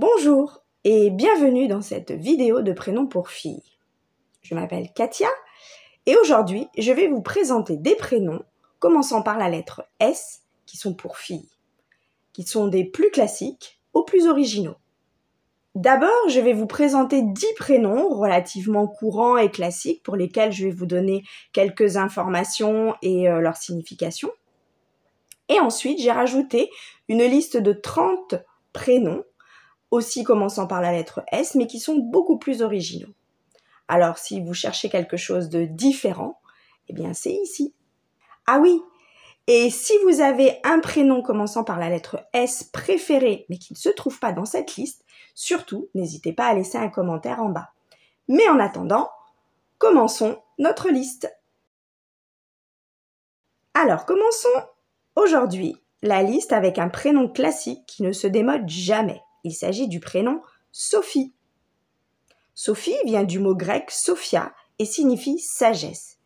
Bonjour et bienvenue dans cette vidéo de prénoms pour filles. Je m'appelle Katia et aujourd'hui je vais vous présenter des prénoms commençant par la lettre S qui sont pour filles, qui sont des plus classiques aux plus originaux. D'abord, je vais vous présenter 10 prénoms relativement courants et classiques pour lesquels je vais vous donner quelques informations et leurs leur signification. Et ensuite, j'ai rajouté une liste de 30 prénoms aussi commençant par la lettre S, mais qui sont beaucoup plus originaux. Alors si vous cherchez quelque chose de différent, eh bien c'est ici. Ah oui, et si vous avez un prénom commençant par la lettre S préféré, mais qui ne se trouve pas dans cette liste, surtout n'hésitez pas à laisser un commentaire en bas. Mais en attendant, commençons notre liste. Alors commençons aujourd'hui la liste avec un prénom classique qui ne se démode jamais. Il s'agit du prénom Sophie. Sophie vient du mot grec Sophia et signifie sagesse.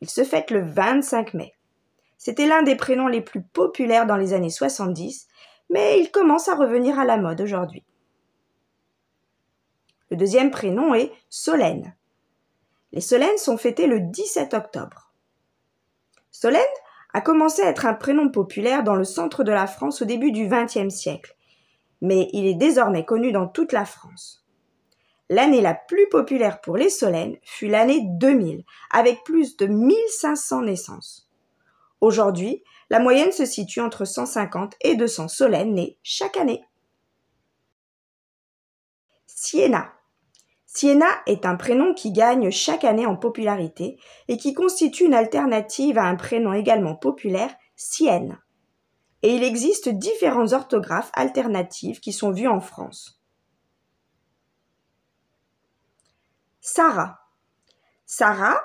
Il se fête le 25 mai. C'était l'un des prénoms les plus populaires dans les années 70, mais il commence à revenir à la mode aujourd'hui. Le deuxième prénom est Solène. Les Solènes sont fêtées le 17 octobre. Solène a commencé à être un prénom populaire dans le centre de la France au début du XXe siècle mais il est désormais connu dans toute la France. L'année la plus populaire pour les Solènes fut l'année 2000, avec plus de 1500 naissances. Aujourd'hui, la moyenne se situe entre 150 et 200 Solènes nées chaque année. Siena. Siena est un prénom qui gagne chaque année en popularité et qui constitue une alternative à un prénom également populaire, Sienne et il existe différentes orthographes alternatives qui sont vues en France. Sarah. Sarah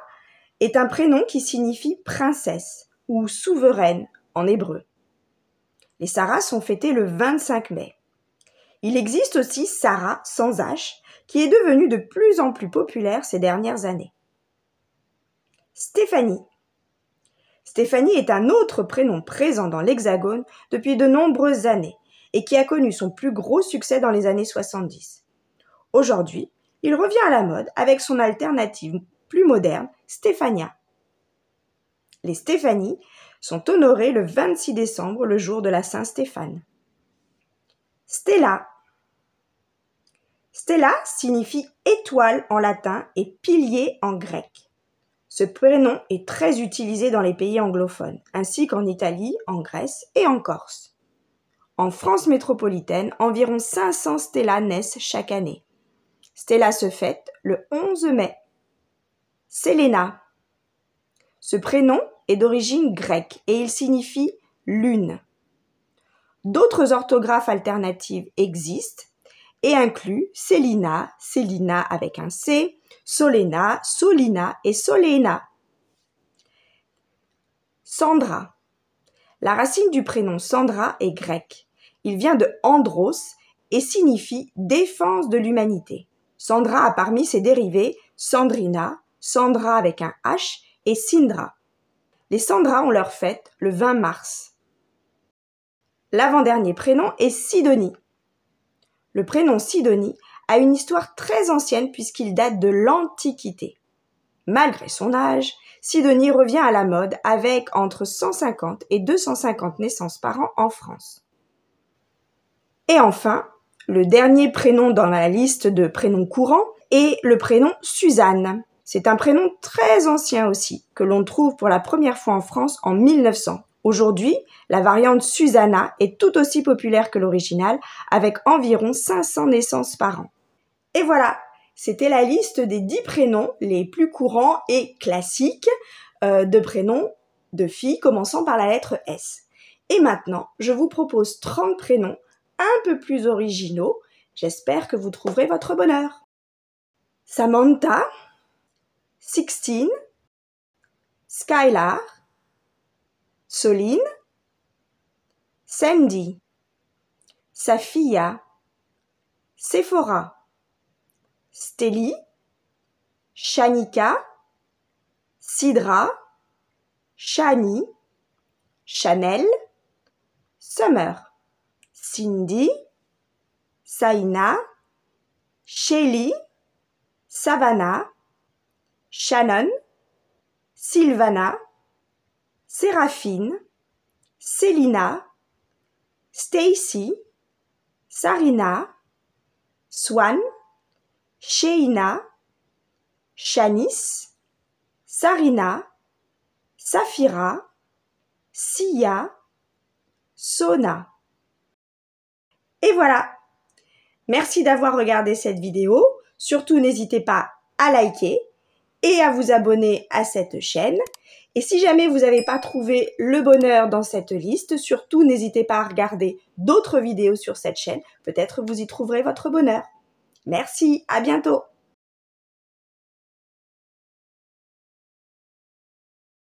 est un prénom qui signifie princesse ou souveraine en hébreu. Les Sarahs sont fêtées le 25 mai. Il existe aussi Sarah sans H qui est devenue de plus en plus populaire ces dernières années. Stéphanie. Stéphanie est un autre prénom présent dans l'Hexagone depuis de nombreuses années et qui a connu son plus gros succès dans les années 70. Aujourd'hui, il revient à la mode avec son alternative plus moderne, Stéphania. Les Stéphanie sont honorées le 26 décembre, le jour de la Saint-Stéphane. Stella. Stella signifie étoile en latin et pilier en grec. Ce prénom est très utilisé dans les pays anglophones, ainsi qu'en Italie, en Grèce et en Corse. En France métropolitaine, environ 500 Stella naissent chaque année. Stella se fête le 11 mai. Selena. Ce prénom est d'origine grecque et il signifie lune. D'autres orthographes alternatives existent, et inclut Célina, Célina avec un C, Solena, Solina et Solena. Sandra. La racine du prénom Sandra est grecque. Il vient de Andros et signifie défense de l'humanité. Sandra a parmi ses dérivés Sandrina, Sandra avec un H et Sindra. Les Sandra ont leur fête le 20 mars. L'avant-dernier prénom est Sidonie. Le prénom Sidonie a une histoire très ancienne puisqu'il date de l'Antiquité. Malgré son âge, Sidonie revient à la mode avec entre 150 et 250 naissances par an en France. Et enfin, le dernier prénom dans la liste de prénoms courants est le prénom Suzanne. C'est un prénom très ancien aussi, que l'on trouve pour la première fois en France en 1900, Aujourd'hui, la variante Susanna est tout aussi populaire que l'original, avec environ 500 naissances par an. Et voilà, c'était la liste des 10 prénoms les plus courants et classiques euh, de prénoms de filles commençant par la lettre S. Et maintenant, je vous propose 30 prénoms un peu plus originaux. J'espère que vous trouverez votre bonheur. Samantha, 16, Skylar, Soline, Sandy, Safia, Sephora, Stélie, Shanika, Sidra, Shani, Chanel, Summer, Cindy, Saina, Shelly, Savannah, Shannon, Sylvana, Séraphine, Célina, Stacy, Sarina, Swan, Sheina, Shanice, Sarina, Safira, Sia, Sona. Et voilà. Merci d'avoir regardé cette vidéo. Surtout n'hésitez pas à liker et à vous abonner à cette chaîne. Et si jamais vous n'avez pas trouvé le bonheur dans cette liste, surtout n'hésitez pas à regarder d'autres vidéos sur cette chaîne. Peut-être vous y trouverez votre bonheur. Merci, à bientôt